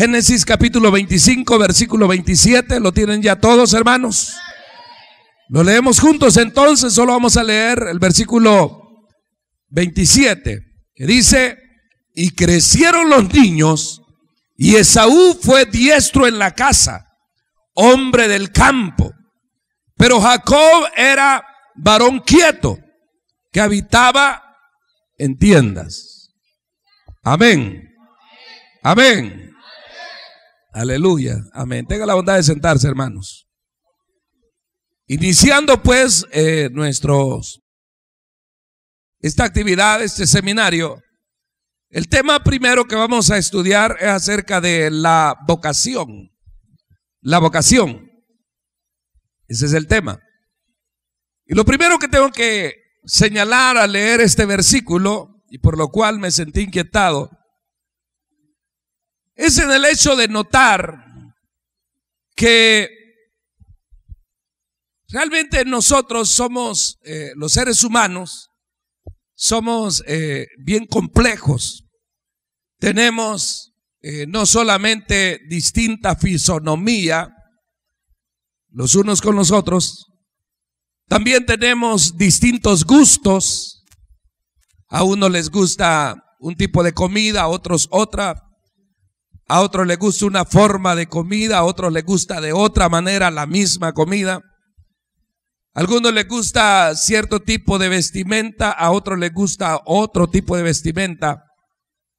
Génesis capítulo 25, versículo 27. ¿Lo tienen ya todos, hermanos? Lo leemos juntos entonces, solo vamos a leer el versículo 27, que dice, y crecieron los niños, y Esaú fue diestro en la casa, hombre del campo, pero Jacob era varón quieto, que habitaba en tiendas. Amén. Amén. Aleluya. Amén. Tenga la bondad de sentarse, hermanos. Iniciando pues eh, nuestros esta actividad, este seminario, el tema primero que vamos a estudiar es acerca de la vocación. La vocación. Ese es el tema. Y lo primero que tengo que señalar al leer este versículo, y por lo cual me sentí inquietado, es en el hecho de notar que realmente nosotros somos, eh, los seres humanos, somos eh, bien complejos. Tenemos eh, no solamente distinta fisonomía, los unos con los otros, también tenemos distintos gustos. A unos les gusta un tipo de comida, a otros otra. A otros les gusta una forma de comida, a otros les gusta de otra manera la misma comida. A algunos les gusta cierto tipo de vestimenta, a otros les gusta otro tipo de vestimenta.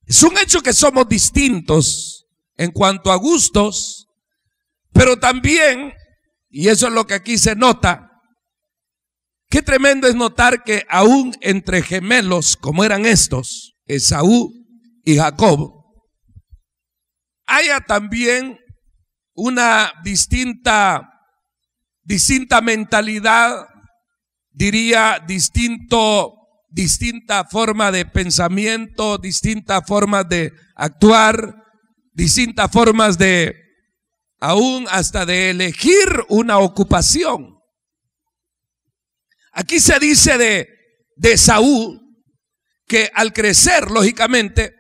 Es un hecho que somos distintos en cuanto a gustos, pero también, y eso es lo que aquí se nota, qué tremendo es notar que aún entre gemelos como eran estos, Esaú y Jacob, haya también una distinta, distinta mentalidad, diría distinto, distinta forma de pensamiento, distinta formas de actuar, distintas formas de, aún hasta de elegir una ocupación. Aquí se dice de, de Saúl que al crecer, lógicamente,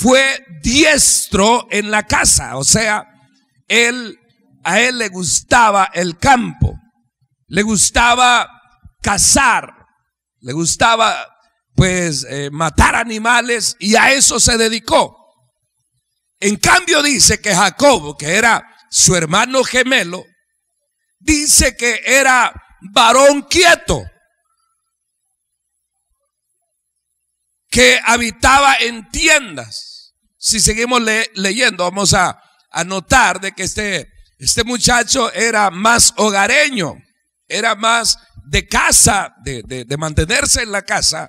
fue diestro en la casa, o sea, él, a él le gustaba el campo, le gustaba cazar, le gustaba pues eh, matar animales y a eso se dedicó. En cambio dice que Jacobo, que era su hermano gemelo, dice que era varón quieto, que habitaba en tiendas, si seguimos leyendo, vamos a, notar de que este, este muchacho era más hogareño, era más de casa, de, de, mantenerse en la casa,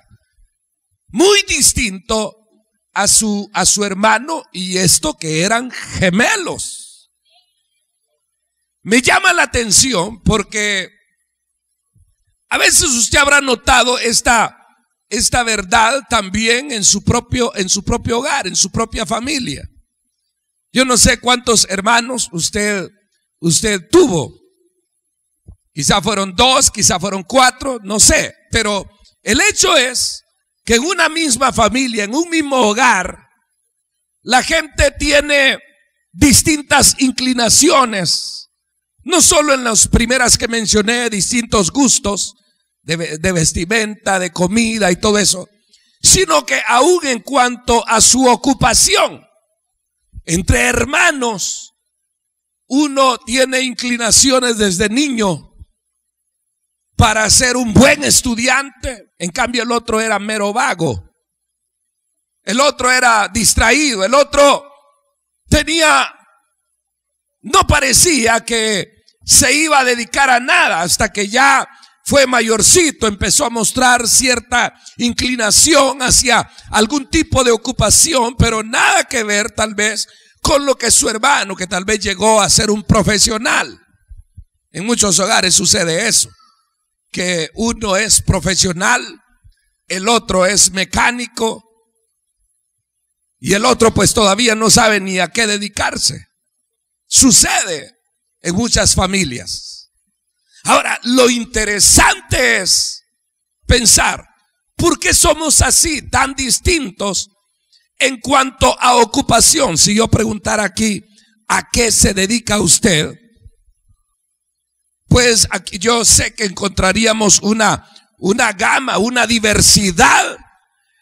muy distinto a su, a su hermano y esto que eran gemelos. Me llama la atención porque a veces usted habrá notado esta esta verdad también en su propio, en su propio hogar, en su propia familia. Yo no sé cuántos hermanos usted, usted tuvo. Quizá fueron dos, quizá fueron cuatro, no sé. Pero el hecho es que en una misma familia, en un mismo hogar, la gente tiene distintas inclinaciones. No solo en las primeras que mencioné, distintos gustos, de, vestimenta, de comida y todo eso, sino que aún en cuanto a su ocupación, entre hermanos, uno tiene inclinaciones desde niño para ser un buen estudiante, en cambio el otro era mero vago, el otro era distraído, el otro tenía, no parecía que se iba a dedicar a nada hasta que ya fue mayorcito, empezó a mostrar cierta inclinación hacia algún tipo de ocupación, pero nada que ver tal vez con lo que su hermano, que tal vez llegó a ser un profesional. En muchos hogares sucede eso, que uno es profesional, el otro es mecánico y el otro pues todavía no sabe ni a qué dedicarse. Sucede en muchas familias. Ahora, lo interesante es pensar, ¿por qué somos así, tan distintos en cuanto a ocupación? Si yo preguntara aquí, ¿a qué se dedica usted? Pues aquí yo sé que encontraríamos una, una gama, una diversidad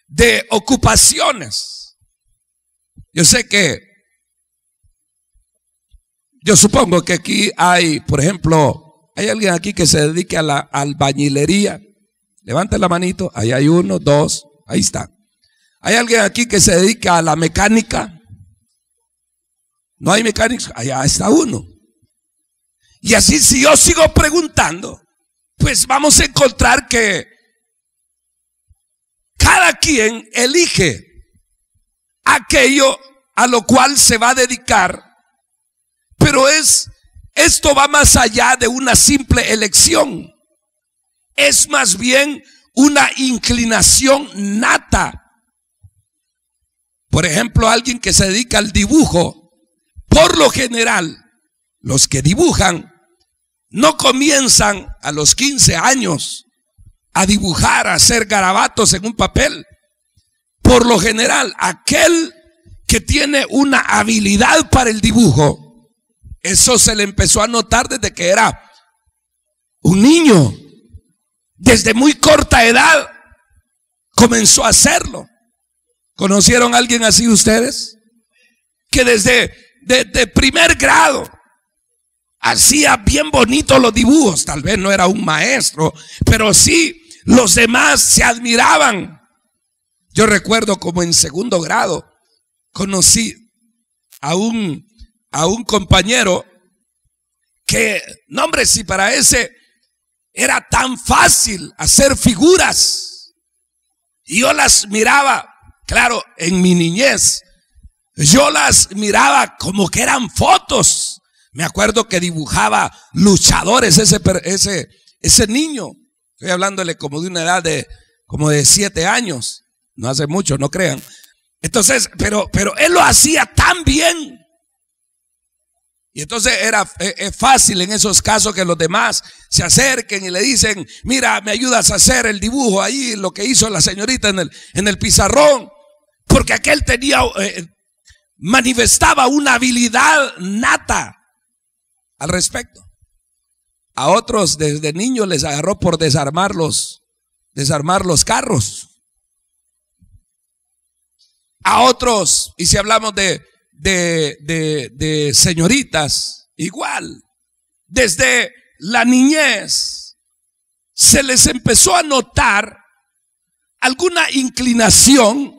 de ocupaciones. Yo sé que, yo supongo que aquí hay, por ejemplo, ¿Hay alguien aquí que se dedique a la albañilería? Levanta la manito. Ahí hay uno, dos. Ahí está. ¿Hay alguien aquí que se dedica a la mecánica? No hay mecánicos. Allá está uno. Y así si yo sigo preguntando, pues vamos a encontrar que cada quien elige aquello a lo cual se va a dedicar, pero es esto va más allá de una simple elección. Es más bien una inclinación nata. Por ejemplo, alguien que se dedica al dibujo, por lo general, los que dibujan no comienzan a los 15 años a dibujar, a hacer garabatos en un papel. Por lo general, aquel que tiene una habilidad para el dibujo, eso se le empezó a notar desde que era un niño. Desde muy corta edad comenzó a hacerlo. ¿Conocieron a alguien así ustedes? Que desde, desde primer grado hacía bien bonito los dibujos. Tal vez no era un maestro, pero sí los demás se admiraban. Yo recuerdo como en segundo grado conocí a un a un compañero que, no hombre, si para ese era tan fácil hacer figuras. Y yo las miraba, claro, en mi niñez, yo las miraba como que eran fotos. Me acuerdo que dibujaba luchadores ese, ese, ese niño. Estoy hablándole como de una edad de como de siete años. No hace mucho, no crean. Entonces, pero, pero él lo hacía tan bien y entonces era e, e, fácil en esos casos que los demás se acerquen y le dicen, mira, me ayudas a hacer el dibujo ahí, lo que hizo la señorita en el, en el pizarrón. Porque aquel tenía, eh, eh, manifestaba una habilidad nata al respecto. A otros desde niños les agarró por desarmar desarmar los carros. A otros, y si hablamos de de, señoritas, igual, desde la niñez, se les empezó a notar alguna inclinación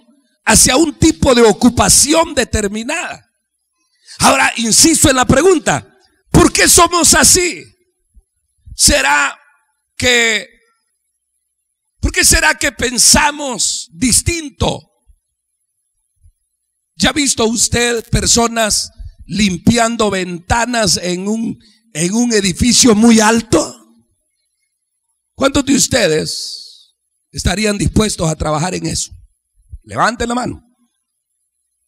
hacia un tipo de ocupación determinada. Ahora, insisto en la pregunta, ¿por qué somos así? ¿Será que, por qué será que pensamos distinto? ¿Ya ha visto usted personas limpiando ventanas en un, en un edificio muy alto? ¿Cuántos de ustedes estarían dispuestos a trabajar en eso? Levanten la mano.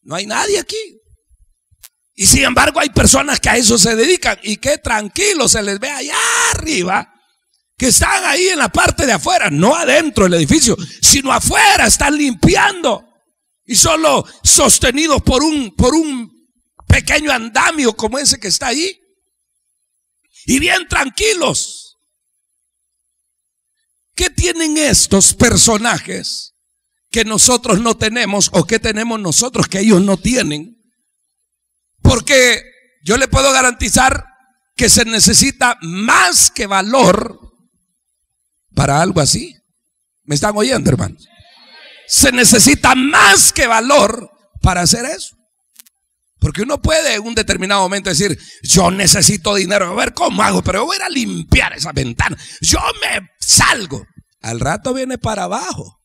No hay nadie aquí. Y sin embargo hay personas que a eso se dedican y que tranquilos se les ve allá arriba, que están ahí en la parte de afuera, no adentro del edificio, sino afuera, están limpiando. Y solo sostenidos por un, por un pequeño andamio como ese que está ahí. Y bien tranquilos. ¿Qué tienen estos personajes que nosotros no tenemos o que tenemos nosotros que ellos no tienen? Porque yo le puedo garantizar que se necesita más que valor para algo así. ¿Me están oyendo, hermanos? se necesita más que valor para hacer eso. Porque uno puede en un determinado momento decir, yo necesito dinero, a ver cómo hago, pero voy a a limpiar esa ventana, yo me salgo. Al rato viene para abajo.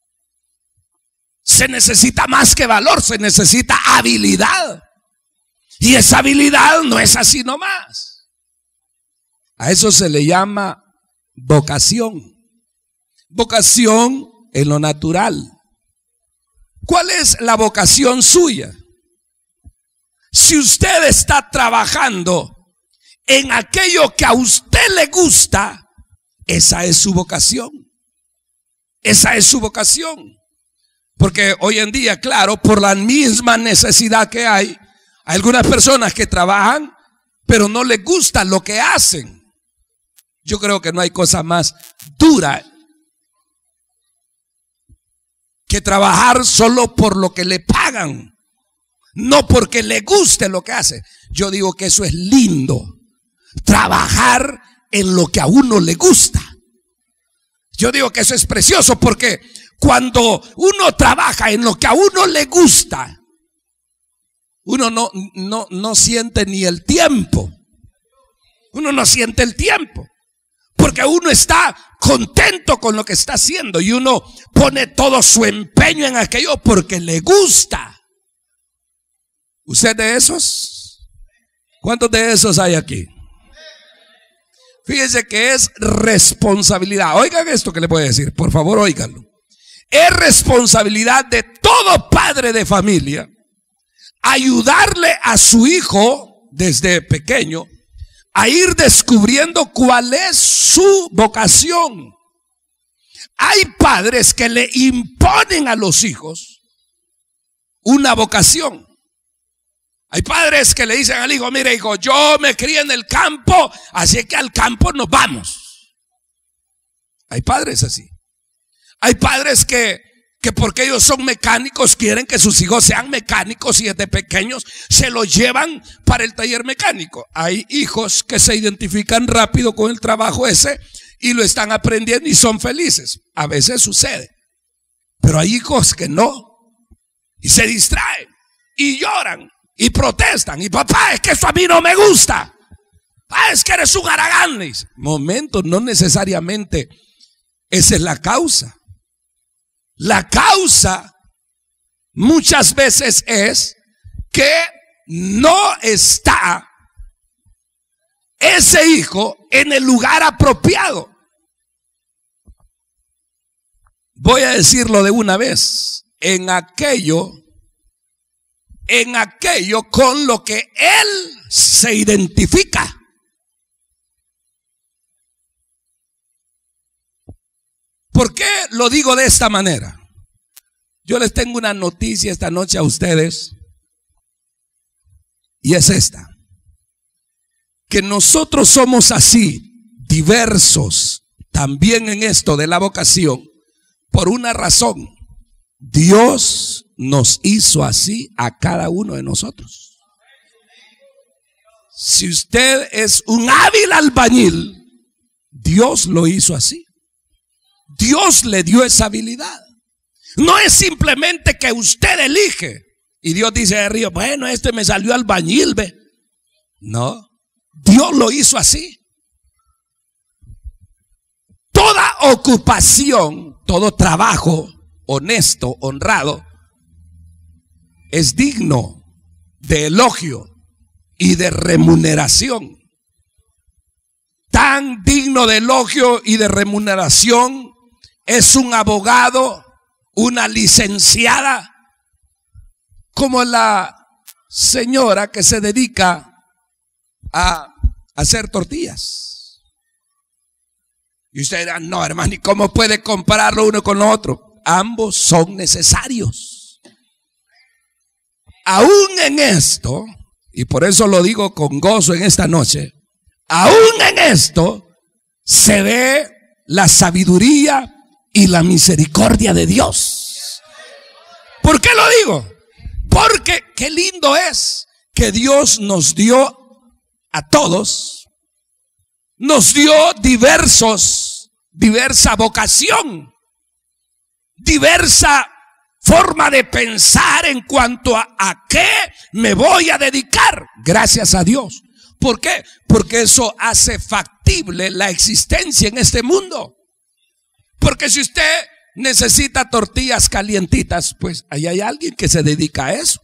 Se necesita más que valor, se necesita habilidad. Y esa habilidad no es así nomás. A eso se le llama vocación. Vocación en lo natural ¿Cuál es la vocación suya? Si usted está trabajando en aquello que a usted le gusta, esa es su vocación. Esa es su vocación. Porque hoy en día, claro, por la misma necesidad que hay, hay algunas personas que trabajan, pero no les gusta lo que hacen. Yo creo que no hay cosa más dura que trabajar solo por lo que le pagan, no porque le guste lo que hace. Yo digo que eso es lindo, trabajar en lo que a uno le gusta. Yo digo que eso es precioso porque cuando uno trabaja en lo que a uno le gusta, uno no, no, no siente ni el tiempo. Uno no siente el tiempo. Porque uno está contento con lo que está haciendo y uno pone todo su empeño en aquello porque le gusta. ¿Usted de esos? ¿Cuántos de esos hay aquí? Fíjense que es responsabilidad. Oigan esto que le voy a decir, por favor, oiganlo. Es responsabilidad de todo padre de familia ayudarle a su hijo desde pequeño a ir descubriendo cuál es su vocación. Hay padres que le imponen a los hijos una vocación. Hay padres que le dicen al hijo, mire hijo, yo me crié en el campo, así que al campo nos vamos. Hay padres así. Hay padres que que porque ellos son mecánicos quieren que sus hijos sean mecánicos y desde pequeños se los llevan para el taller mecánico. Hay hijos que se identifican rápido con el trabajo ese y lo están aprendiendo y son felices. A veces sucede. Pero hay hijos que no. Y se distraen y lloran y protestan. Y papá, es que eso a mí no me gusta. Ah, es que eres un haragán. Momento, no necesariamente esa es la causa. La causa muchas veces es que no está ese hijo en el lugar apropiado. Voy a decirlo de una vez, en aquello, en aquello con lo que él se identifica. ¿Por qué lo digo de esta manera? Yo les tengo una noticia esta noche a ustedes y es esta. Que nosotros somos así, diversos, también en esto de la vocación, por una razón. Dios nos hizo así a cada uno de nosotros. Si usted es un hábil albañil, Dios lo hizo así. Dios le dio esa habilidad. No es simplemente que usted elige. Y Dios dice río, bueno, este me salió al ve. No, Dios lo hizo así. Toda ocupación, todo trabajo honesto, honrado, es digno de elogio y de remuneración. Tan digno de elogio y de remuneración es un abogado, una licenciada, como la señora que se dedica a hacer tortillas. Y usted dirá, no, hermano, ¿y cómo puede compararlo uno con otro? Ambos son necesarios. Aún en esto, y por eso lo digo con gozo en esta noche, aún en esto se ve la sabiduría y la misericordia de Dios. ¿Por qué lo digo? Porque qué lindo es que Dios nos dio a todos, nos dio diversos, diversa vocación, diversa forma de pensar en cuanto a, a qué me voy a dedicar, gracias a Dios. ¿Por qué? Porque eso hace factible la existencia en este mundo. Porque si usted necesita tortillas calientitas, pues ahí hay alguien que se dedica a eso.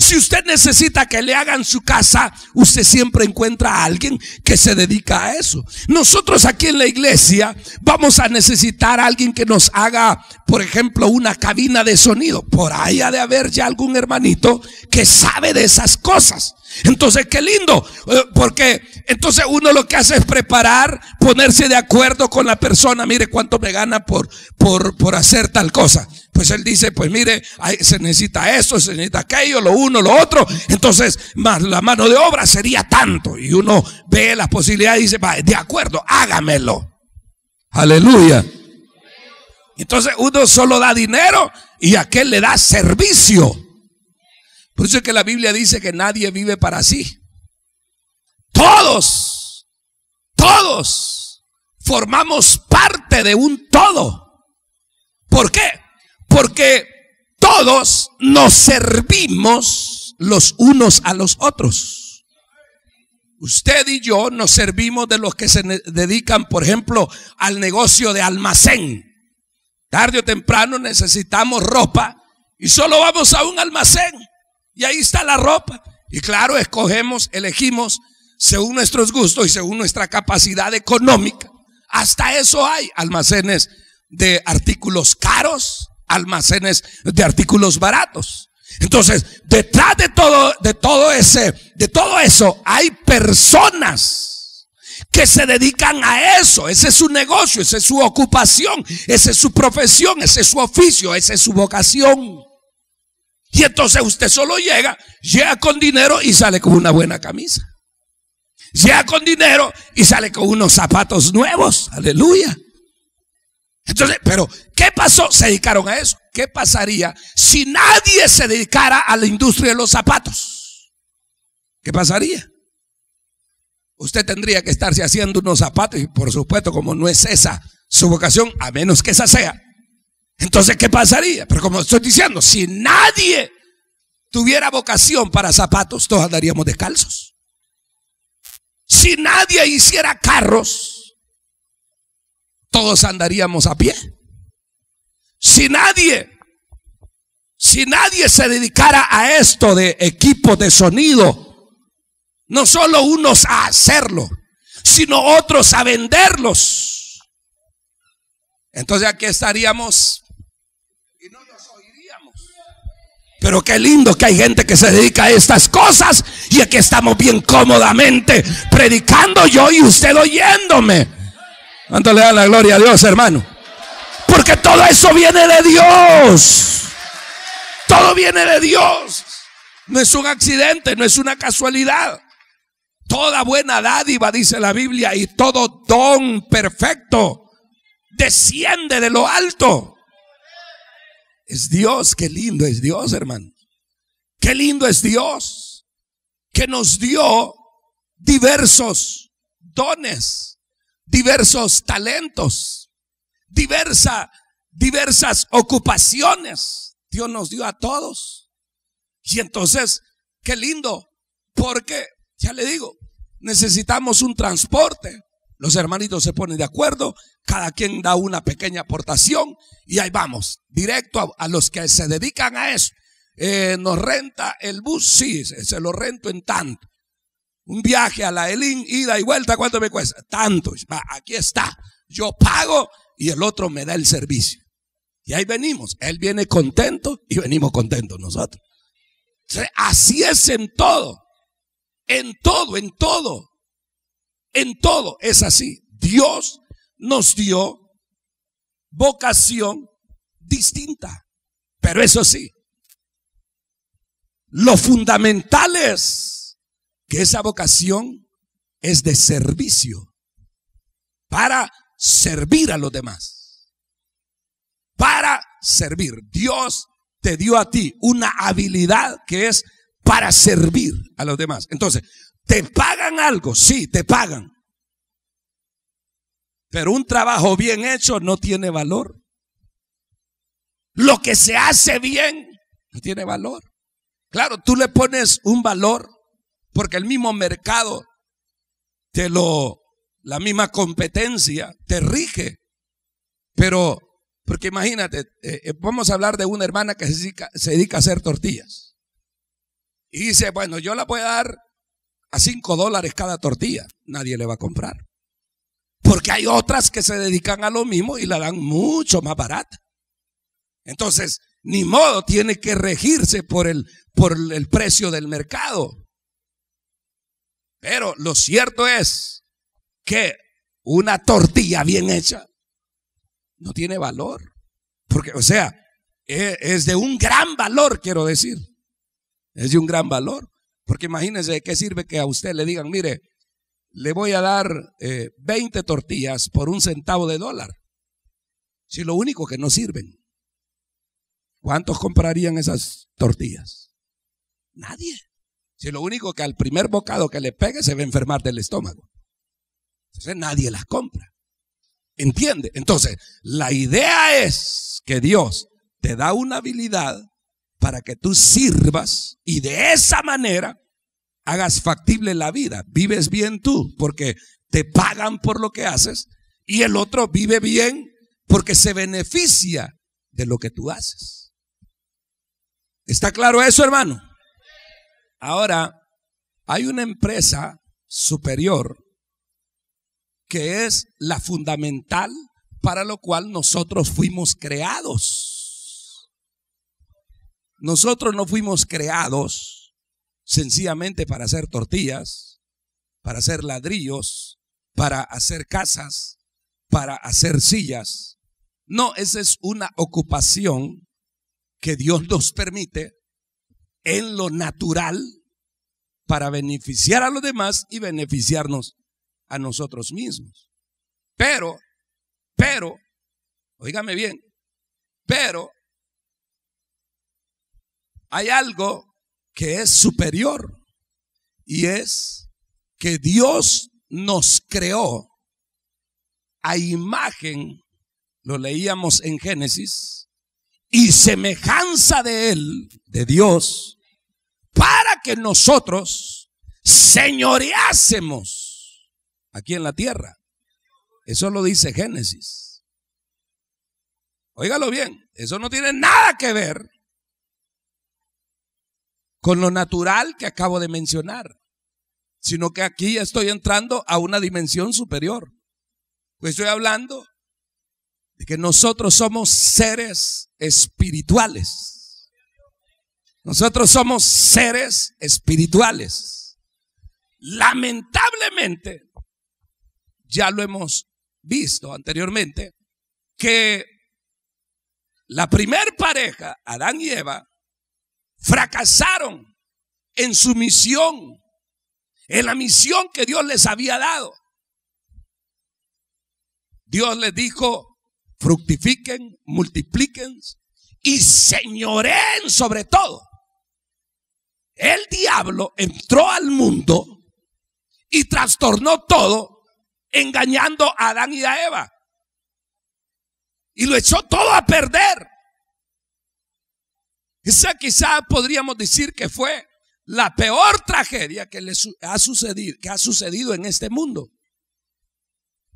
Si usted necesita que le hagan su casa, usted siempre encuentra a alguien que se dedica a eso. Nosotros aquí en la iglesia vamos a necesitar a alguien que nos haga, por ejemplo, una cabina de sonido. Por ahí ha de haber ya algún hermanito que sabe de esas cosas. Entonces, qué lindo, eh, porque entonces uno lo que hace es preparar, ponerse de acuerdo con la persona, mire cuánto me gana por, por, hacer tal cosa. Pues él dice, pues mire, se necesita esto, se necesita aquello, lo uno, lo otro. Entonces, más la mano de obra sería tanto. Y uno ve las posibilidades y dice, va, de acuerdo, hágamelo. Aleluya. Entonces uno solo da dinero y aquel le da servicio. Por eso es que la Biblia dice que nadie vive para sí. Todos, todos formamos parte de un todo. ¿Por qué? Porque todos nos servimos los unos a los otros. Usted y yo nos servimos de los que se dedican, por ejemplo, al negocio de almacén. Tarde o temprano necesitamos ropa y solo vamos a un almacén y ahí está la ropa. Y claro, escogemos, elegimos según nuestros gustos y según nuestra capacidad económica. Hasta eso hay almacenes de artículos caros, almacenes de artículos baratos. Entonces, detrás de todo, de todo ese, de todo eso, hay personas que se dedican a eso. Ese es su negocio, esa es su ocupación, esa es su profesión, ese es su oficio, esa es su vocación. Y entonces usted solo llega, llega con dinero y sale con una buena camisa llega con dinero y sale con unos zapatos nuevos. Aleluya. Entonces, pero ¿qué pasó? Se dedicaron a eso. ¿Qué pasaría si nadie se dedicara a la industria de los zapatos? ¿Qué pasaría? Usted tendría que estarse haciendo unos zapatos y por supuesto como no es esa su vocación, a menos que esa sea. Entonces, ¿qué pasaría? Pero como estoy diciendo, si nadie tuviera vocación para zapatos, todos andaríamos descalzos. Si nadie hiciera carros, todos andaríamos a pie. Si nadie, si nadie se dedicara a esto de equipo de sonido, no solo unos a hacerlo, sino otros a venderlos. Entonces aquí estaríamos Pero qué lindo que hay gente que se dedica a estas cosas y aquí estamos bien cómodamente predicando yo y usted oyéndome. ¿Cuánto le da la gloria a Dios, hermano? Porque todo eso viene de Dios. Todo viene de Dios. No es un accidente, no es una casualidad. Toda buena dádiva, dice la Biblia, y todo don perfecto desciende de lo alto. Es Dios, qué lindo es Dios, hermano. Qué lindo es Dios que nos dio diversos dones, diversos talentos, diversa, diversas ocupaciones. Dios nos dio a todos. Y entonces, qué lindo, porque, ya le digo, necesitamos un transporte. Los hermanitos se ponen de acuerdo, cada quien da una pequeña aportación y ahí vamos, directo a, los que se dedican a eso. Eh, nos renta el bus, sí, se, lo rento en tanto. Un viaje a la Elín, ida y vuelta, ¿cuánto me cuesta? Tanto. aquí está. Yo pago y el otro me da el servicio. Y ahí venimos. Él viene contento y venimos contentos nosotros. Así es en todo. En todo, en todo. En todo es así. Dios nos dio vocación distinta. Pero eso sí, lo fundamental es que esa vocación es de servicio para servir a los demás. Para servir. Dios te dio a ti una habilidad que es para servir a los demás. Entonces, ¿Te pagan algo? Sí, te pagan. Pero un trabajo bien hecho no tiene valor. Lo que se hace bien no tiene valor. Claro, tú le pones un valor porque el mismo mercado te lo, la misma competencia te rige. Pero, porque imagínate, eh, eh, vamos a hablar de una hermana que se dedica, se dedica a hacer tortillas. Y dice, bueno, yo la voy a dar a 5 dólares cada tortilla, nadie le va a comprar. Porque hay otras que se dedican a lo mismo y la dan mucho más barata. Entonces, ni modo, tiene que regirse por el, por el precio del mercado. Pero lo cierto es que una tortilla bien hecha no tiene valor. Porque, o sea, e, es de un gran valor, quiero decir. Es de un gran valor. Porque imagínense qué sirve que a usted le digan, mire, le voy a dar 20 eh, tortillas por un centavo de dólar. Si lo único que no sirven. ¿Cuántos comprarían esas tortillas? Nadie. Si lo único que al primer bocado que le pegue se va a enfermar del estómago. Entonces nadie las compra. ¿Entiende? Entonces, la idea es que Dios te da una habilidad para que tú sirvas y de esa manera hagas factible la vida. Vives bien tú porque te pagan por lo que haces y el otro vive bien porque se beneficia de lo que tú haces. ¿Está claro eso, hermano? Ahora, hay una empresa superior que es la fundamental para lo cual nosotros fuimos creados. Nosotros no fuimos creados sencillamente para hacer tortillas, para hacer ladrillos, para hacer casas, para hacer sillas. No, esa es una ocupación que Dios nos permite en lo natural para beneficiar a los demás y beneficiarnos a nosotros mismos. Pero, pero, oígame bien, pero hay algo que es superior y es que Dios nos creó a imagen, lo leíamos en Génesis, y semejanza de Él, de Dios, para que nosotros señoreásemos aquí en la tierra. Eso lo dice Génesis. Óigalo bien, eso no tiene nada que ver con lo natural que acabo de mencionar, sino que aquí estoy entrando a una dimensión superior. Pues estoy hablando de que nosotros somos seres espirituales. Nosotros somos seres espirituales. Lamentablemente, ya lo hemos visto anteriormente, que la primer pareja, Adán y Eva, fracasaron en su misión, en la misión que Dios les había dado. Dios les dijo, fructifiquen, multipliquen y señoreen sobre todo. El diablo entró al mundo y trastornó todo, engañando a Adán y a Eva. Y lo echó todo a perder. Esa quizá podríamos decir que fue la peor tragedia que, ha sucedido, que ha sucedido en este mundo.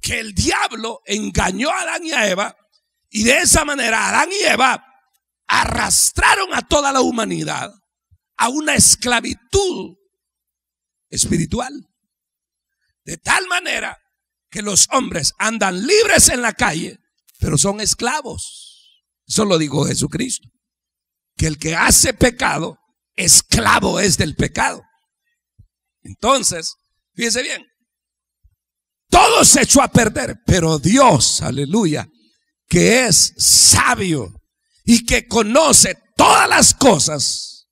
Que el diablo engañó a Adán y a Eva y de esa manera Adán y Eva arrastraron a toda la humanidad a una esclavitud espiritual. De tal manera que los hombres andan libres en la calle, pero son esclavos. Eso lo dijo Jesucristo que el que hace pecado, esclavo es del pecado. Entonces, fíjese bien, todo se echó a perder, pero Dios, aleluya, que es sabio y que conoce todas las cosas,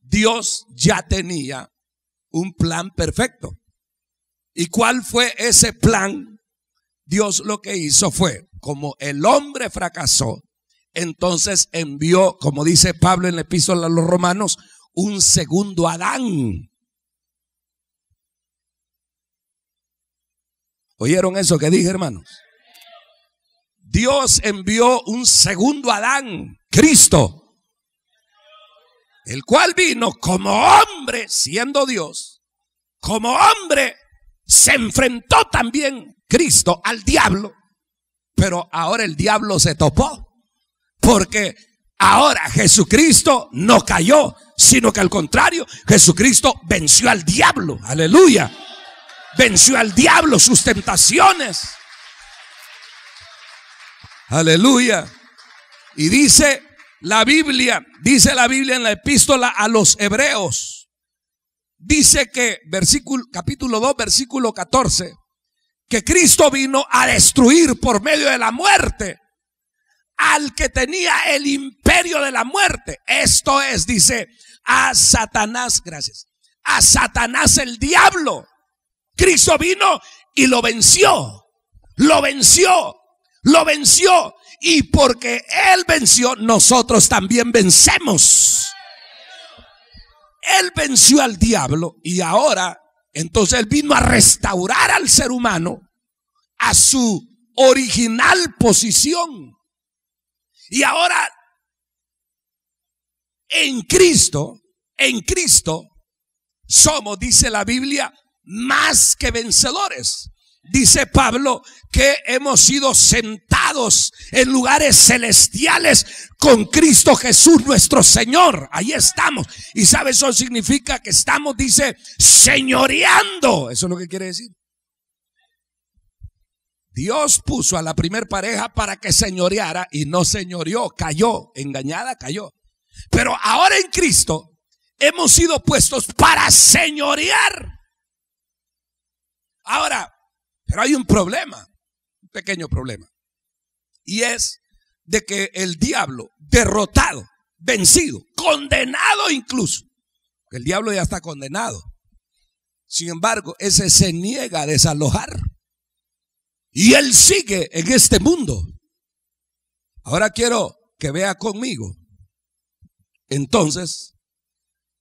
Dios ya tenía un plan perfecto. ¿Y cuál fue ese plan? Dios lo que hizo fue, como el hombre fracasó, entonces envió, como dice Pablo en la epístola a los romanos, un segundo Adán. ¿Oyeron eso que dije, hermanos? Dios envió un segundo Adán, Cristo, el cual vino como hombre, siendo Dios, como hombre, se enfrentó también Cristo al diablo, pero ahora el diablo se topó porque ahora Jesucristo no cayó, sino que al contrario, Jesucristo venció al diablo. Aleluya. Venció al diablo sus tentaciones. Aleluya. Y dice la Biblia, dice la Biblia en la epístola a los hebreos. Dice que versículo capítulo 2 versículo 14 que Cristo vino a destruir por medio de la muerte al que tenía el imperio de la muerte. Esto es, dice, a Satanás, gracias, a Satanás el diablo. Cristo vino y lo venció, lo venció, lo venció. Y porque Él venció, nosotros también vencemos. Él venció al diablo y ahora, entonces Él vino a restaurar al ser humano a su original posición. Y ahora, en Cristo, en Cristo, somos, dice la Biblia, más que vencedores. Dice Pablo que hemos sido sentados en lugares celestiales con Cristo Jesús nuestro Señor. Ahí estamos. Y sabe, eso significa que estamos, dice, señoreando. Eso es lo que quiere decir. Dios puso a la primer pareja para que señoreara y no señoreó, cayó, engañada cayó. Pero ahora en Cristo hemos sido puestos para señorear. Ahora, pero hay un problema, un pequeño problema. Y es de que el diablo, derrotado, vencido, condenado incluso, el diablo ya está condenado. Sin embargo, ese se niega a desalojar. Y Él sigue en este mundo. Ahora quiero que vea conmigo. Entonces,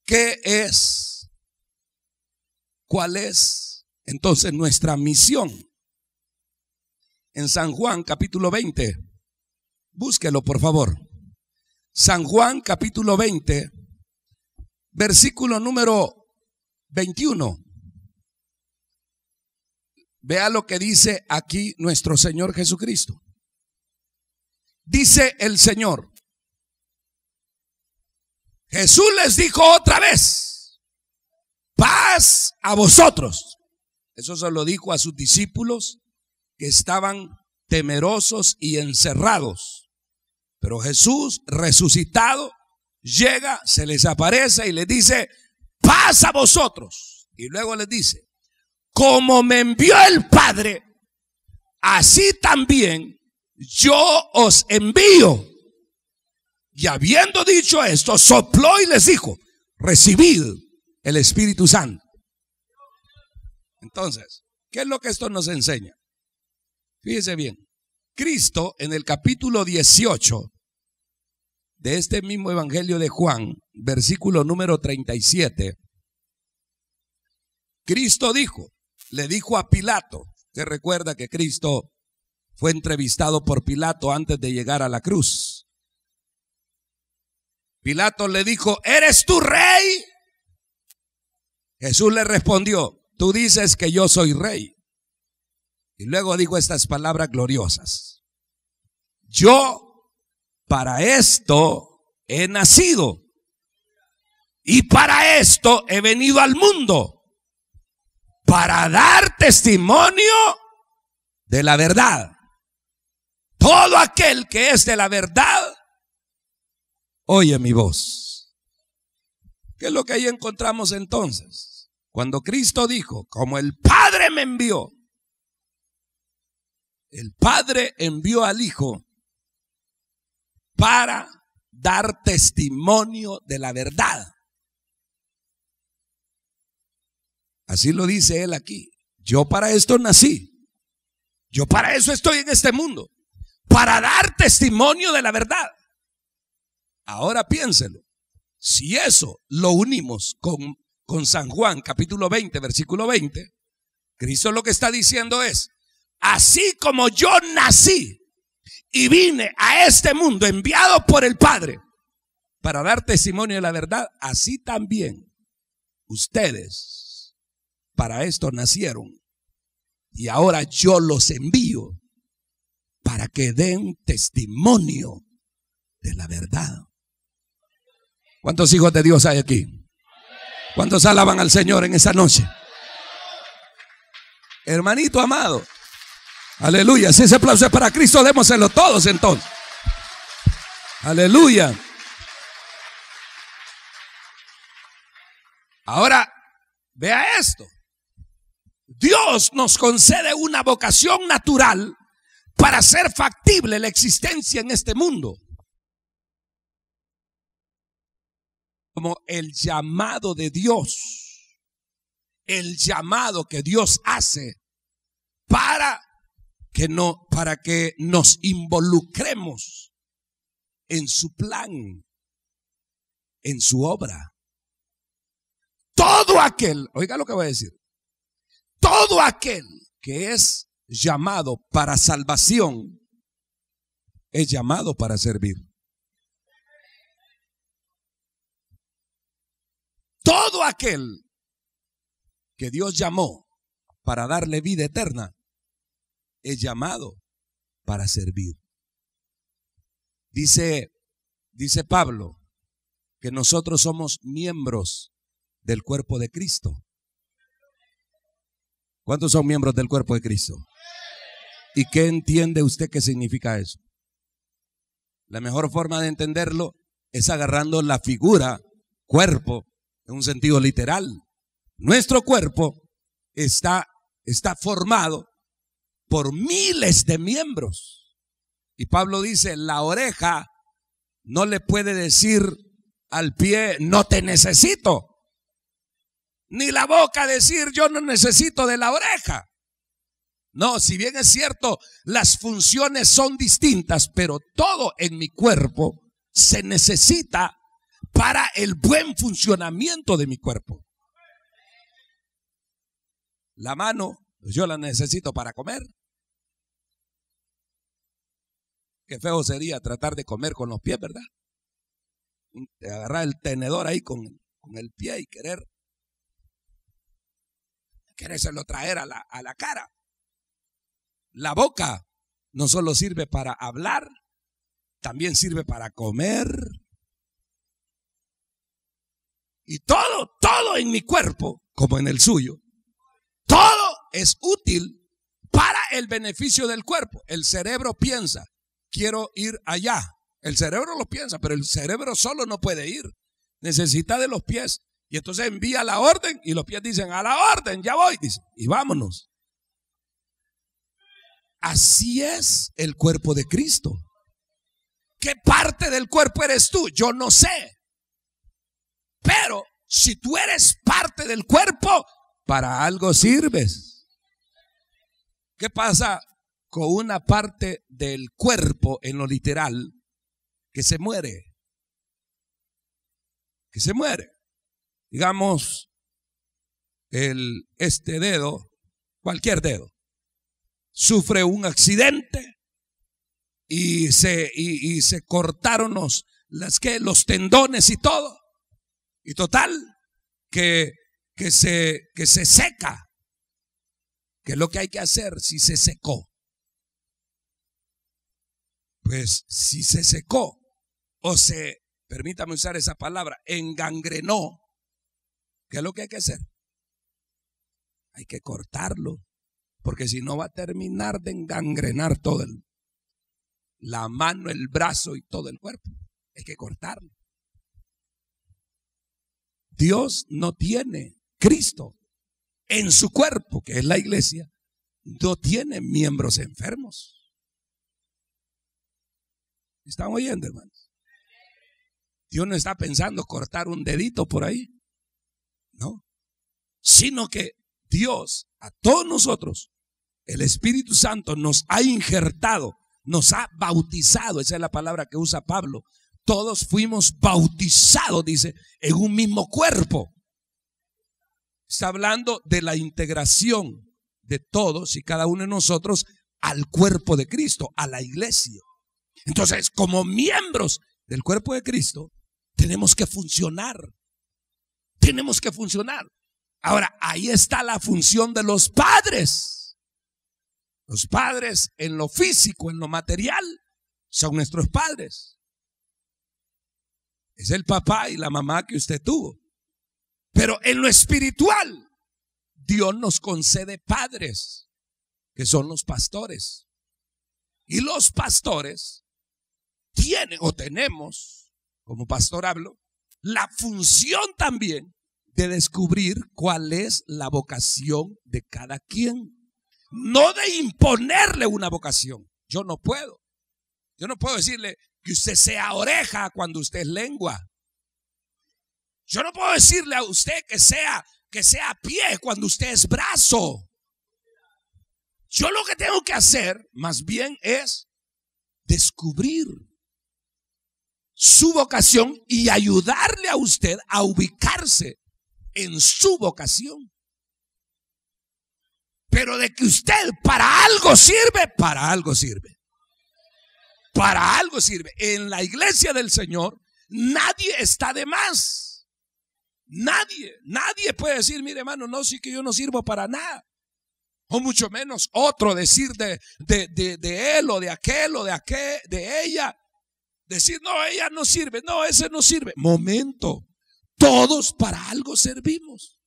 ¿qué es? ¿Cuál es entonces nuestra misión? En San Juan capítulo 20, búsquelo por favor. San Juan capítulo 20, versículo número 21. Vea lo que dice aquí nuestro Señor Jesucristo. Dice el Señor. Jesús les dijo otra vez, paz a vosotros. Eso se lo dijo a sus discípulos que estaban temerosos y encerrados. Pero Jesús resucitado llega, se les aparece y les dice, paz a vosotros. Y luego les dice, como me envió el Padre, así también yo os envío. Y habiendo dicho esto, sopló y les dijo, recibid el Espíritu Santo. Entonces, ¿qué es lo que esto nos enseña? Fíjense bien, Cristo en el capítulo 18 de este mismo Evangelio de Juan, versículo número 37, Cristo dijo, le dijo a Pilato, que recuerda que Cristo fue entrevistado por Pilato antes de llegar a la cruz. Pilato le dijo, ¿eres tú rey? Jesús le respondió, tú dices que yo soy rey. Y luego dijo estas palabras gloriosas. Yo para esto he nacido y para esto he venido al mundo para dar testimonio de la verdad. Todo aquel que es de la verdad, oye mi voz. ¿Qué es lo que ahí encontramos entonces? Cuando Cristo dijo, como el Padre me envió, el Padre envió al Hijo para dar testimonio de la verdad. Así lo dice él aquí. Yo para esto nací. Yo para eso estoy en este mundo. Para dar testimonio de la verdad. Ahora piénselo. Si eso lo unimos con, con San Juan capítulo 20, versículo 20, Cristo lo que está diciendo es, así como yo nací y vine a este mundo enviado por el Padre para dar testimonio de la verdad, así también ustedes para esto nacieron. Y ahora yo los envío para que den testimonio de la verdad. ¿Cuántos hijos de Dios hay aquí? ¿Cuántos alaban al Señor en esa noche? Hermanito amado. Aleluya. Si ese aplauso es para Cristo, démoselo todos entonces. Aleluya. Ahora, vea esto. Dios nos concede una vocación natural para hacer factible la existencia en este mundo. Como el llamado de Dios, el llamado que Dios hace para que no para que nos involucremos en su plan, en su obra. Todo aquel, oiga lo que voy a decir, todo aquel que es llamado para salvación es llamado para servir. Todo aquel que Dios llamó para darle vida eterna es llamado para servir. Dice dice Pablo que nosotros somos miembros del cuerpo de Cristo. ¿Cuántos son miembros del cuerpo de Cristo? ¿Y qué entiende usted que significa eso? La mejor forma de entenderlo es agarrando la figura cuerpo en un sentido literal. Nuestro cuerpo está, está formado por miles de miembros. Y Pablo dice, la oreja no le puede decir al pie, no te necesito ni la boca decir yo no necesito de la oreja. No, si bien es cierto, las funciones son distintas, pero todo en mi cuerpo se necesita para el buen funcionamiento de mi cuerpo. La mano, pues yo la necesito para comer. Qué feo sería tratar de comer con los pies, ¿verdad? Agarrar el tenedor ahí con, con el pie y querer lo traer a la, a la cara. La boca no solo sirve para hablar, también sirve para comer. Y todo, todo en mi cuerpo, como en el suyo, todo es útil para el beneficio del cuerpo. El cerebro piensa, quiero ir allá. El cerebro lo piensa, pero el cerebro solo no puede ir. Necesita de los pies. Y entonces envía la orden y los pies dicen, a la orden, ya voy, dice, y vámonos. Así es el cuerpo de Cristo. ¿Qué parte del cuerpo eres tú? Yo no sé. Pero si tú eres parte del cuerpo, para algo sirves. ¿Qué pasa con una parte del cuerpo en lo literal que se muere? Que se muere digamos, el, este dedo, cualquier dedo, sufre un accidente y se, y, se cortaron los, los tendones y todo. Y total, que, que, se, que se seca. Que es lo que hay que hacer si se secó? Pues si se secó o se, permítame usar esa palabra, engangrenó, ¿Qué es lo que hay que hacer? Hay que cortarlo, porque si no va a terminar de engangrenar todo el, la mano, el brazo y todo el cuerpo. Hay que cortarlo. Dios no tiene, Cristo en su cuerpo, que es la iglesia, no tiene miembros enfermos. ¿Están oyendo, hermanos? Dios no está pensando cortar un dedito por ahí. ¿no? Sino que Dios, a todos nosotros, el Espíritu Santo nos ha injertado, nos ha bautizado, esa es la palabra que usa Pablo. Todos fuimos bautizados, dice, en un mismo cuerpo. Está hablando de la integración de todos y cada uno de nosotros al cuerpo de Cristo, a la iglesia. Entonces, como miembros del cuerpo de Cristo, tenemos que funcionar tenemos que funcionar. Ahora, ahí está la función de los padres. Los padres en lo físico, en lo material, son nuestros padres. Es el papá y la mamá que usted tuvo. Pero en lo espiritual, Dios nos concede padres, que son los pastores. Y los pastores tienen o tenemos, como pastor hablo, la función también de descubrir cuál es la vocación de cada quien. No de imponerle una vocación. Yo no puedo. Yo no puedo decirle que usted sea oreja cuando usted es lengua. Yo no puedo decirle a usted que sea que sea pie cuando usted es brazo. Yo lo que tengo que hacer más bien es descubrir su vocación y ayudarle a usted a ubicarse en su vocación. Pero de que usted para algo sirve, para algo sirve. Para algo sirve. En la iglesia del Señor nadie está de más. Nadie, nadie puede decir, mire hermano, no, sí que yo no sirvo para nada. O mucho menos otro decir de, de, de, él o de aquel o de aquel, de ella Decir, no, ella no sirve, no, ese no sirve. Momento, todos para algo servimos.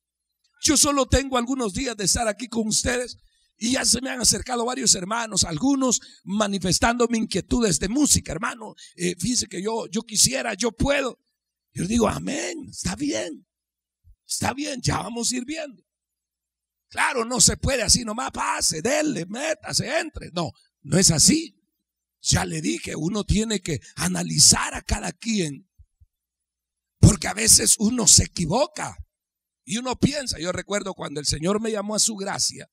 Yo solo tengo algunos días de estar aquí con ustedes y ya se me han acercado varios hermanos, algunos manifestando mi inquietudes de música, hermano. Eh, que yo, yo quisiera, yo puedo. Yo digo, amén, está bien, está bien, ya vamos sirviendo Claro, no se puede así nomás, pase, dele, métase, entre. No, no es así. Ya le dije, uno tiene que analizar a cada quien, porque a veces uno se equivoca y uno piensa, yo recuerdo cuando el Señor me llamó a su gracia,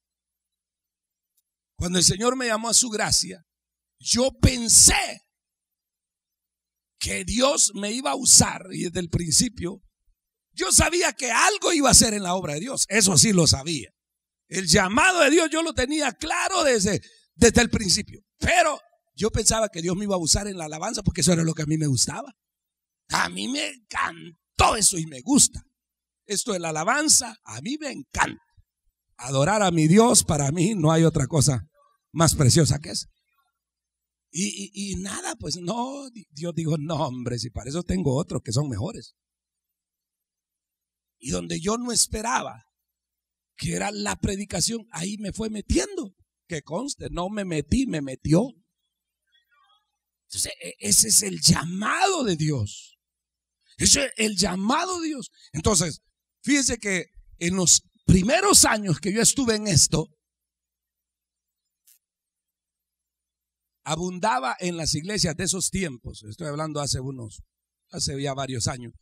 cuando el Señor me llamó a su gracia, yo pensé que Dios me iba a usar y desde el principio yo sabía que algo iba a hacer en la obra de Dios, eso sí lo sabía. El llamado de Dios yo lo tenía claro desde, desde el principio, pero yo pensaba que Dios me iba a usar en la alabanza porque eso era lo que a mí me gustaba. A mí me encantó eso y me gusta. Esto de la alabanza, a mí me encanta. Adorar a mi Dios, para mí no hay otra cosa más preciosa que eso. Y, nada, pues no, Dios digo, no hombre, si para eso tengo otros que son mejores. Y donde yo no esperaba, que era la predicación, ahí me fue metiendo. Que conste, no me metí, me metió. Entonces, e, ese es el llamado de Dios. Ese es el llamado de Dios. Entonces, fíjense que en los primeros años que yo estuve en esto, abundaba en las iglesias de esos tiempos, estoy hablando hace unos, hace ya varios años,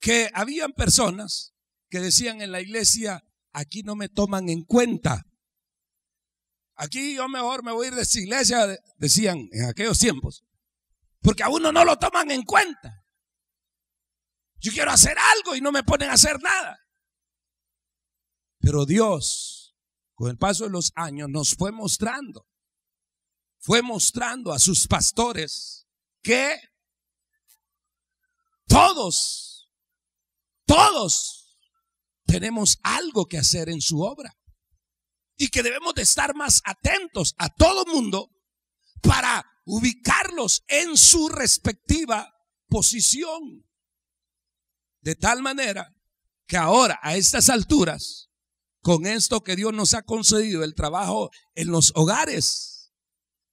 que habían personas que decían en la iglesia, aquí no me toman en cuenta. Aquí yo mejor me voy a ir de esta iglesia, decían en aquellos tiempos. Porque a uno no lo toman en cuenta. Yo quiero hacer algo y no me ponen a hacer nada. Pero Dios, con el paso de los años, nos fue mostrando. Fue mostrando a sus pastores que todos, todos tenemos algo que hacer en su obra y que debemos de estar más atentos a todo mundo para ubicarlos en su respectiva posición. De tal manera que ahora, a estas alturas, con esto que Dios nos ha concedido, el trabajo en los hogares,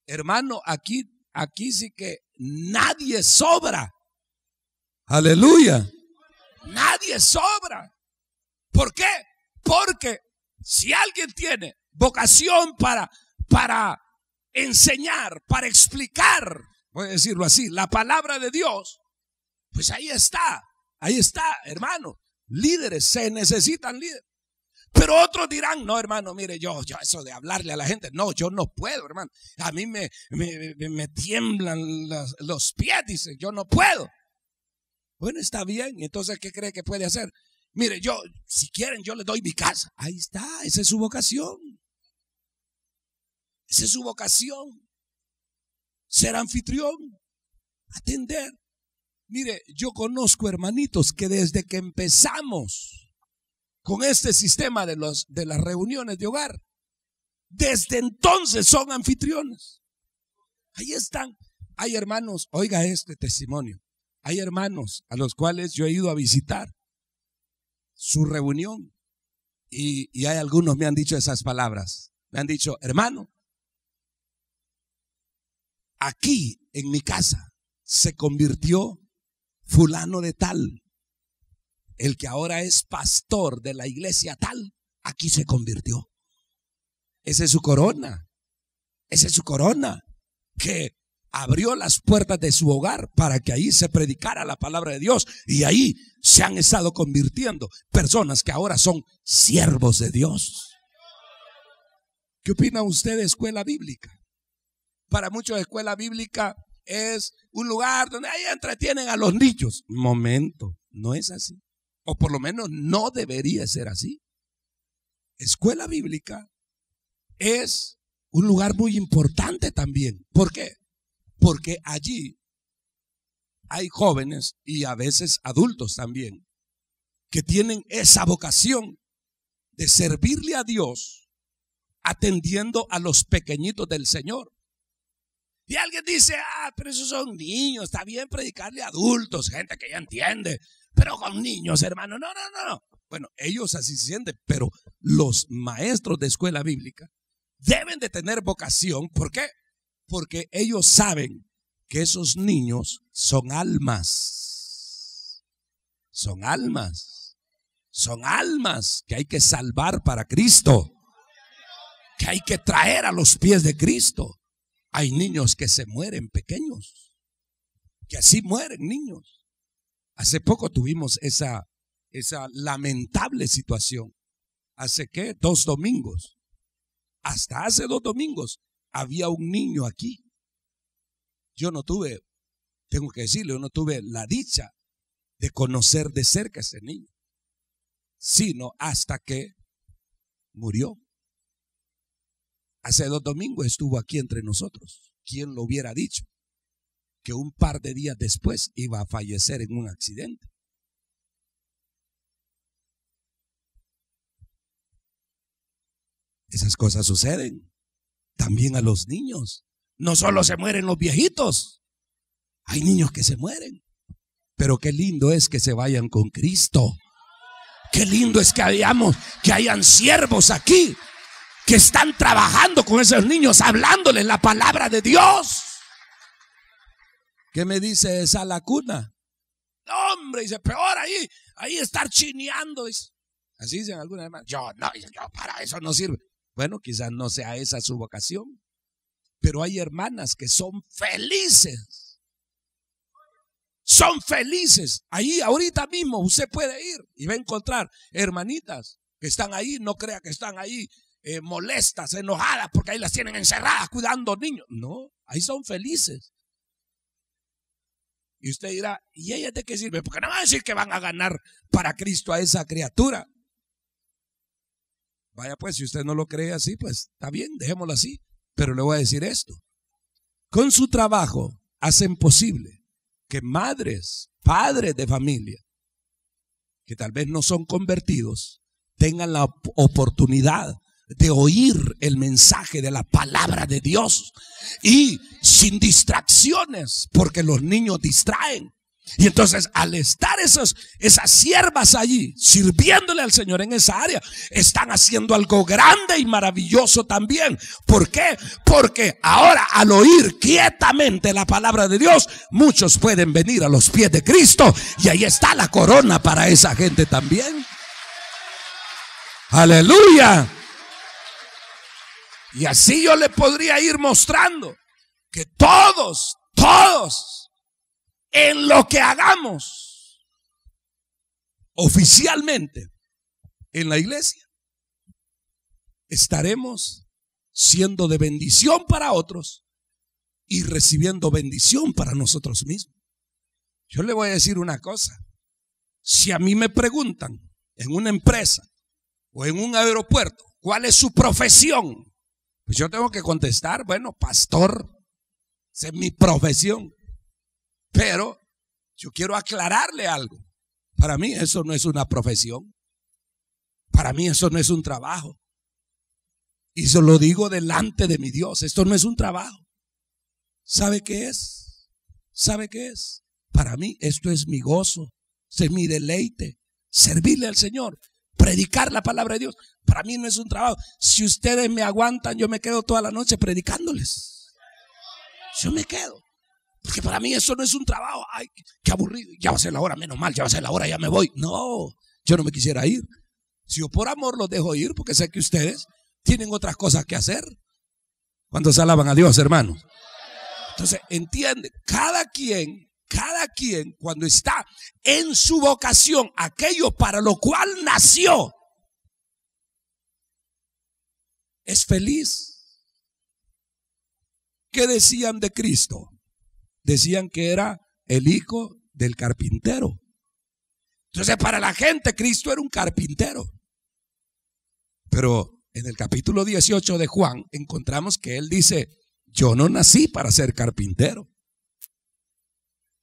hermano, aquí, aquí sí que nadie sobra. Aleluya. Nadie sobra. ¿Por qué? Porque si alguien tiene vocación para, para enseñar, para explicar, voy a decirlo así, la palabra de Dios, pues ahí está, ahí está, hermano. Líderes, se necesitan líderes. Pero otros dirán, no hermano, mire, yo, yo eso de hablarle a la gente, no, yo no puedo, hermano. A mí me, me, tiemblan los, pies, dice, yo no puedo. Bueno, está bien, entonces, ¿qué cree que puede hacer? Mire, yo, si quieren, yo les doy mi casa. Ahí está, esa es su vocación. Esa es su vocación. Ser anfitrión, atender. Mire, yo conozco hermanitos que desde que empezamos con este sistema de, los, de las reuniones de hogar, desde entonces son anfitriones. Ahí están. Hay hermanos, oiga este testimonio, hay hermanos a los cuales yo he ido a visitar su reunión. Y, hay algunos me han dicho esas palabras. Me han dicho, hermano, aquí en mi casa se convirtió fulano de tal, el que ahora es pastor de la iglesia tal, aquí se convirtió. Esa es su corona. Esa es su corona. Que abrió las puertas de su hogar para que ahí se predicara la palabra de Dios y ahí se han estado convirtiendo personas que ahora son siervos de Dios. ¿Qué opina usted de escuela bíblica? Para muchos escuela bíblica es un lugar donde ahí entretienen a los niños. Momento, no es así. O por lo menos no debería ser así. Escuela bíblica es un lugar muy importante también. ¿Por qué? porque allí hay jóvenes y a veces adultos también que tienen esa vocación de servirle a Dios atendiendo a los pequeñitos del Señor. Y alguien dice, ah, pero esos son niños, está bien predicarle a adultos, gente que ya entiende, pero con niños, hermano, no, no, no, no. Bueno, ellos así se sienten, pero los maestros de escuela bíblica deben de tener vocación. ¿Por qué? porque ellos saben que esos niños son almas. Son almas. Son almas que hay que salvar para Cristo. Que hay que traer a los pies de Cristo. Hay niños que se mueren pequeños. Que así mueren niños. Hace poco tuvimos esa, esa lamentable situación. ¿Hace que Dos domingos. Hasta hace dos domingos había un niño aquí. Yo no tuve, tengo que decirle, yo no tuve la dicha de conocer de cerca ese niño, sino hasta que murió. Hace dos domingos estuvo aquí entre nosotros. ¿Quién lo hubiera dicho? Que un par de días después iba a fallecer en un accidente. Esas cosas suceden también a los niños. No solo se mueren los viejitos, hay niños que se mueren. Pero qué lindo es que se vayan con Cristo. Qué lindo es que hayamos, que hayan siervos aquí que están trabajando con esos niños, hablándoles la palabra de Dios. ¿Qué me dice esa lacuna, No, hombre, dice, peor ahí, ahí estar chineando. Así dicen algunas Yo no, para eso no sirve. Bueno, quizás no sea esa su vocación, pero hay hermanas que son felices. Son felices. Ahí, ahorita mismo, usted puede ir y va a encontrar hermanitas que están ahí, no crea que están ahí eh, molestas, enojadas, porque ahí las tienen encerradas cuidando niños. No, ahí son felices. Y usted dirá, ¿y ella de qué sirve? Porque no van a decir que van a ganar para Cristo a esa criatura. Vaya pues, si usted no lo cree así, pues está bien, dejémoslo así. Pero le voy a decir esto. Con su trabajo hacen posible que madres, padres de familia, que tal vez no son convertidos, tengan la oportunidad de oír el mensaje de la palabra de Dios y sin distracciones, porque los niños distraen. Y entonces al estar esas siervas allí sirviéndole al Señor en esa área, están haciendo algo grande y maravilloso también. ¿Por qué? Porque ahora al oír quietamente la palabra de Dios, muchos pueden venir a los pies de Cristo y ahí está la corona para esa gente también. Aleluya. Y así yo le podría ir mostrando que todos, todos en lo que hagamos oficialmente en la iglesia, estaremos siendo de bendición para otros y recibiendo bendición para nosotros mismos. Yo le voy a decir una cosa. Si a mí me preguntan en una empresa o en un aeropuerto, ¿cuál es su profesión? Pues yo tengo que contestar, bueno, pastor, esa es mi profesión. Pero yo quiero aclararle algo. Para mí eso no es una profesión. Para mí eso no es un trabajo. Y se lo digo delante de mi Dios. Esto no es un trabajo. ¿Sabe qué es? ¿Sabe qué es? Para mí esto es mi gozo, este es mi deleite, servirle al Señor, predicar la palabra de Dios. Para mí no es un trabajo. Si ustedes me aguantan, yo me quedo toda la noche predicándoles. Yo me quedo. Porque para mí eso no es un trabajo. Ay, qué aburrido. Ya va a ser la hora, menos mal, ya va a ser la hora, ya me voy. No, yo no me quisiera ir. Si yo por amor los dejo ir, porque sé que ustedes tienen otras cosas que hacer. se alaban a Dios, hermanos? Entonces, entiende, cada quien, cada quien, cuando está en su vocación, aquello para lo cual nació, es feliz. ¿Qué decían de Cristo? decían que era el hijo del carpintero. Entonces, para la gente, Cristo era un carpintero. Pero en el capítulo 18 de Juan encontramos que él dice, yo no nací para ser carpintero.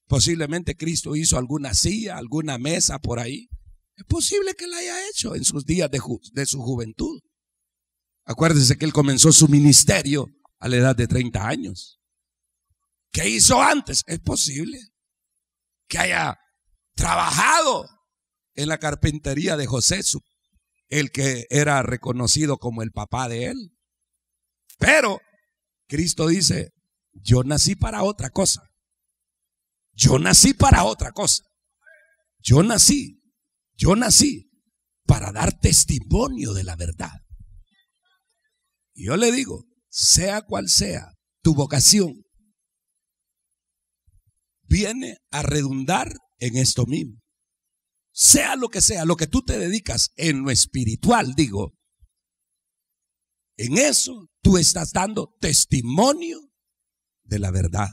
Posiblemente Cristo hizo alguna silla, alguna mesa por ahí. Es posible que la haya hecho en sus días de, su juventud. Acuérdense que él comenzó su ministerio a la edad de 30 años. ¿Qué hizo antes? Es posible que haya trabajado en la carpintería de José, el que era reconocido como el papá de él. Pero Cristo dice, yo nací para otra cosa. Yo nací para otra cosa. Yo nací, yo nací para dar testimonio de la verdad. Y yo le digo, sea cual sea tu vocación, viene a redundar en esto mismo. Sea lo que sea, lo que tú te dedicas en lo espiritual, digo, en eso tú estás dando testimonio de la verdad.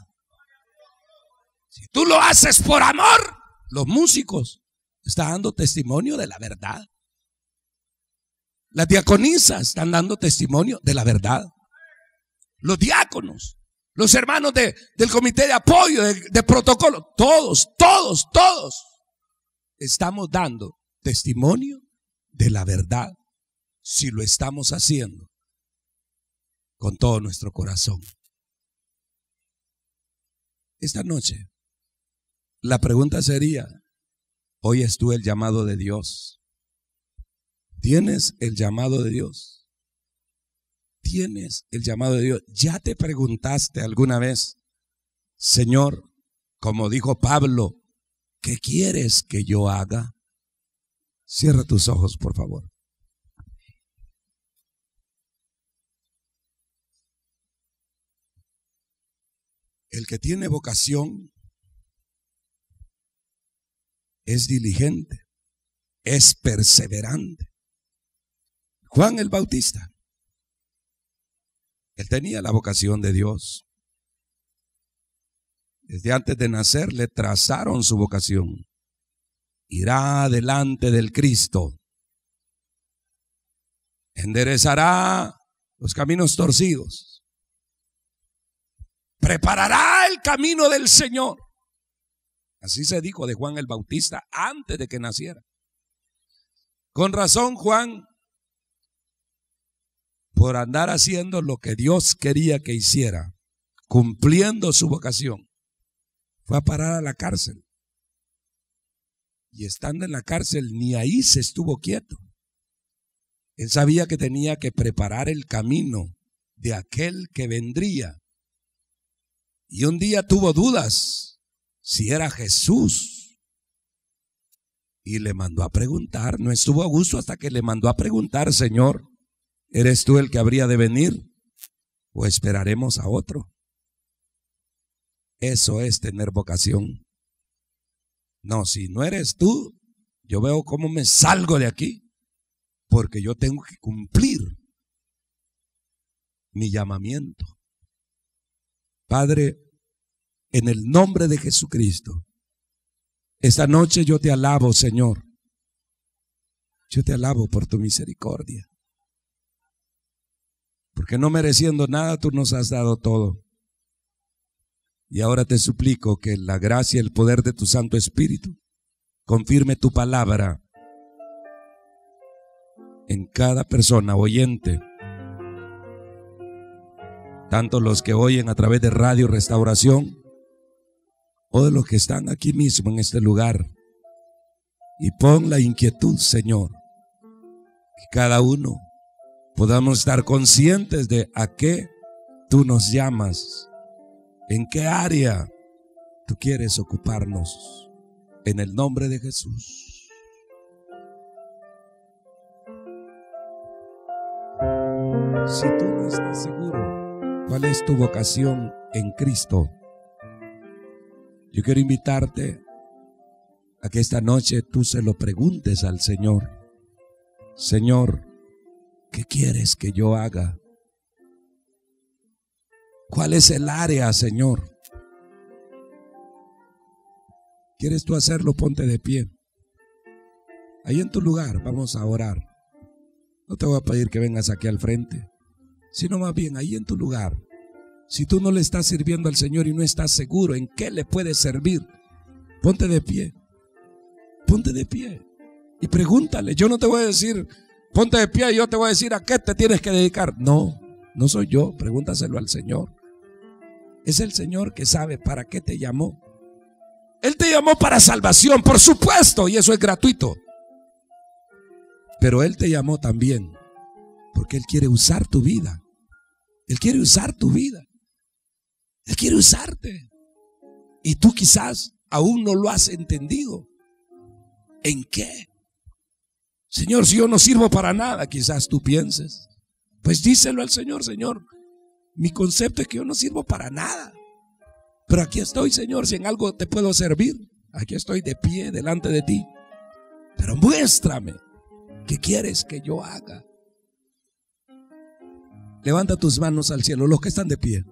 Si tú lo haces por amor, los músicos están dando testimonio de la verdad. Las diaconisas están dando testimonio de la verdad. Los diáconos los hermanos del comité de apoyo, de, protocolo, todos, todos, todos, estamos dando testimonio de la verdad si lo estamos haciendo con todo nuestro corazón. Esta noche, la pregunta sería, hoy es tú el llamado de Dios. ¿Tienes el llamado de Dios? tienes el llamado de Dios. ¿Ya te preguntaste alguna vez, Señor, como dijo Pablo, ¿qué quieres que yo haga? Cierra tus ojos, por favor. El que tiene vocación es diligente, es perseverante. Juan el Bautista él tenía la vocación de Dios. Desde antes de nacer le trazaron su vocación. Irá delante del Cristo. Enderezará los caminos torcidos. Preparará el camino del Señor. Así se dijo de Juan el Bautista antes de que naciera. Con razón Juan por andar haciendo lo que Dios quería que hiciera, cumpliendo su vocación, fue a parar a la cárcel. Y estando en la cárcel, ni ahí se estuvo quieto. Él sabía que tenía que preparar el camino de aquel que vendría. Y un día tuvo dudas si era Jesús. Y le mandó a preguntar, no estuvo a gusto hasta que le mandó a preguntar, Señor, ¿Eres tú el que habría de venir o esperaremos a otro? Eso es tener vocación. No, si no eres tú, yo veo cómo me salgo de aquí, porque yo tengo que cumplir mi llamamiento. Padre, en el nombre de Jesucristo, esta noche yo te alabo, Señor. Yo te alabo por tu misericordia porque no mereciendo nada tú nos has dado todo. Y ahora te suplico que la gracia y el poder de tu Santo Espíritu confirme tu palabra en cada persona oyente, tanto los que oyen a través de Radio Restauración o de los que están aquí mismo en este lugar. Y pon la inquietud, Señor, que cada uno podamos estar conscientes de a qué tú nos llamas, en qué área tú quieres ocuparnos, en el nombre de Jesús. Si tú no estás seguro cuál es tu vocación en Cristo, yo quiero invitarte a que esta noche tú se lo preguntes al Señor. Señor, ¿Qué quieres que yo haga? ¿Cuál es el área, Señor? ¿Quieres tú hacerlo? Ponte de pie. Ahí en tu lugar vamos a orar. No te voy a pedir que vengas aquí al frente, sino más bien ahí en tu lugar. Si tú no le estás sirviendo al Señor y no estás seguro en qué le puedes servir, ponte de pie. Ponte de pie y pregúntale. Yo no te voy a decir, ponte de pie y yo te voy a decir a qué te tienes que dedicar. No, no soy yo, pregúntaselo al Señor. Es el Señor que sabe para qué te llamó. Él te llamó para salvación, por supuesto, y eso es gratuito. Pero Él te llamó también porque Él quiere usar tu vida. Él quiere usar tu vida. Él quiere usarte. Y tú quizás aún no lo has entendido. ¿En qué? Señor, si yo no sirvo para nada, quizás tú pienses. Pues díselo al Señor, Señor. Mi concepto es que yo no sirvo para nada. Pero aquí estoy, Señor, si en algo te puedo servir. Aquí estoy de pie delante de ti. Pero muéstrame qué quieres que yo haga. Levanta tus manos al cielo, los que están de pie.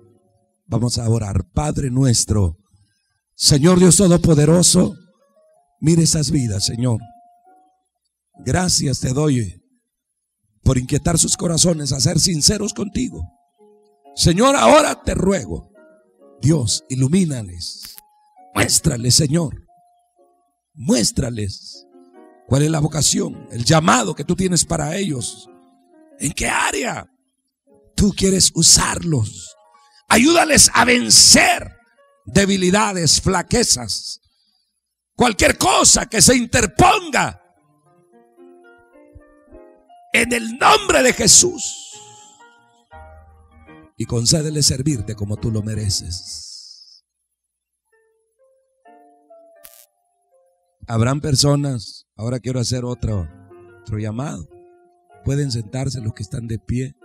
Vamos a orar. Padre nuestro, Señor Dios Todopoderoso, mire esas vidas, Señor. Gracias te doy por inquietar sus corazones a ser sinceros contigo. Señor, ahora te ruego, Dios, ilumínales, muéstrales, Señor, muéstrales cuál es la vocación, el llamado que tú tienes para ellos, en qué área tú quieres usarlos. Ayúdales a vencer debilidades, flaquezas, cualquier cosa que se interponga en el nombre de Jesús. Y concédele servirte como tú lo mereces. Habrán personas, ahora quiero hacer otro, otro llamado. Pueden sentarse los que están de pie.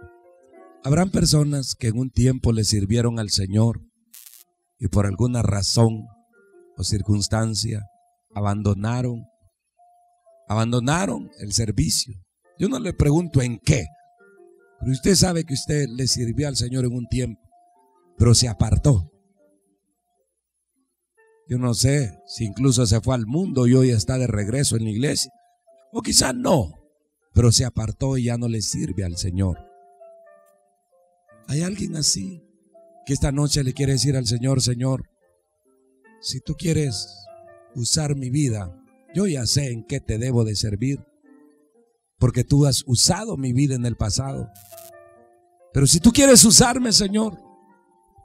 Habrán personas que en un tiempo le sirvieron al Señor y por alguna razón o circunstancia abandonaron, abandonaron el servicio yo no le pregunto en qué, pero usted sabe que usted le sirvió al Señor en un tiempo, pero se apartó. Yo no sé si incluso se fue al mundo y hoy está de regreso en la iglesia. O quizás no, pero se apartó y ya no le sirve al Señor. ¿Hay alguien así que esta noche le quiere decir al Señor, Señor, si tú quieres usar mi vida, yo ya sé en qué te debo de servir, porque tú has usado mi vida en el pasado. Pero si tú quieres usarme, Señor,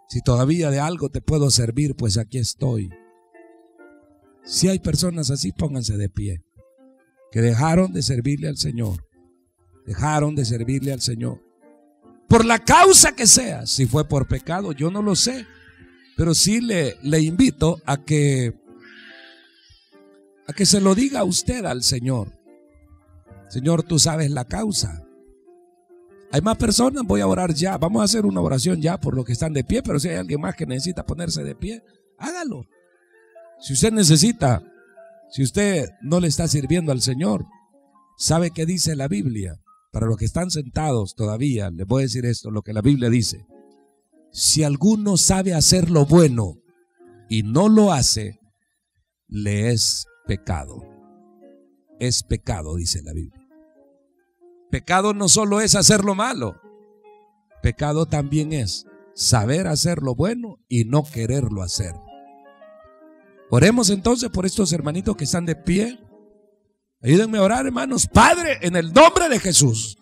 si todavía de algo te puedo servir, pues aquí estoy. Si hay personas así, pónganse de pie, que dejaron de servirle al Señor, dejaron de servirle al Señor. Por la causa que sea, si fue por pecado, yo no lo sé, pero sí le, le invito a que, a que se lo diga usted al Señor. Señor, tú sabes la causa. Hay más personas, voy a orar ya. Vamos a hacer una oración ya por los que están de pie, pero si hay alguien más que necesita ponerse de pie, hágalo. Si usted necesita, si usted no le está sirviendo al Señor, ¿sabe qué dice la Biblia? Para los que están sentados todavía, les voy a decir esto, lo que la Biblia dice. Si alguno sabe hacer lo bueno y no lo hace, le es pecado. Es pecado, dice la Biblia. Pecado no solo es hacer lo malo, pecado también es saber hacer lo bueno y no quererlo hacer. Oremos entonces por estos hermanitos que están de pie. Ayúdenme a orar, hermanos. Padre, en el nombre de Jesús.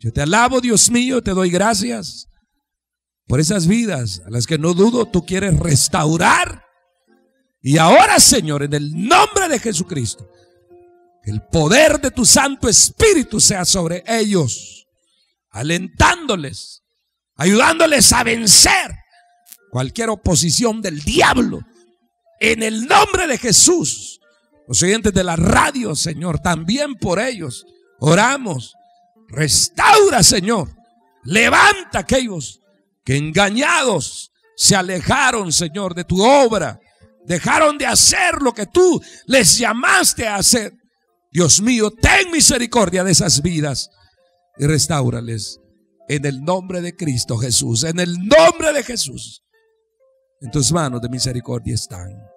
Yo te alabo, Dios mío, te doy gracias por esas vidas a las que no dudo tú quieres restaurar. Y ahora, Señor, en el nombre de Jesucristo el poder de tu Santo Espíritu sea sobre ellos, alentándoles, ayudándoles a vencer cualquier oposición del diablo. En el nombre de Jesús, los oyentes de la radio, Señor, también por ellos oramos. Restaura, Señor. Levanta aquellos que engañados se alejaron, Señor, de tu obra. Dejaron de hacer lo que tú les llamaste a hacer Dios mío, ten misericordia de esas vidas y restáurales en el nombre de Cristo Jesús, en el nombre de Jesús. En tus manos de misericordia están.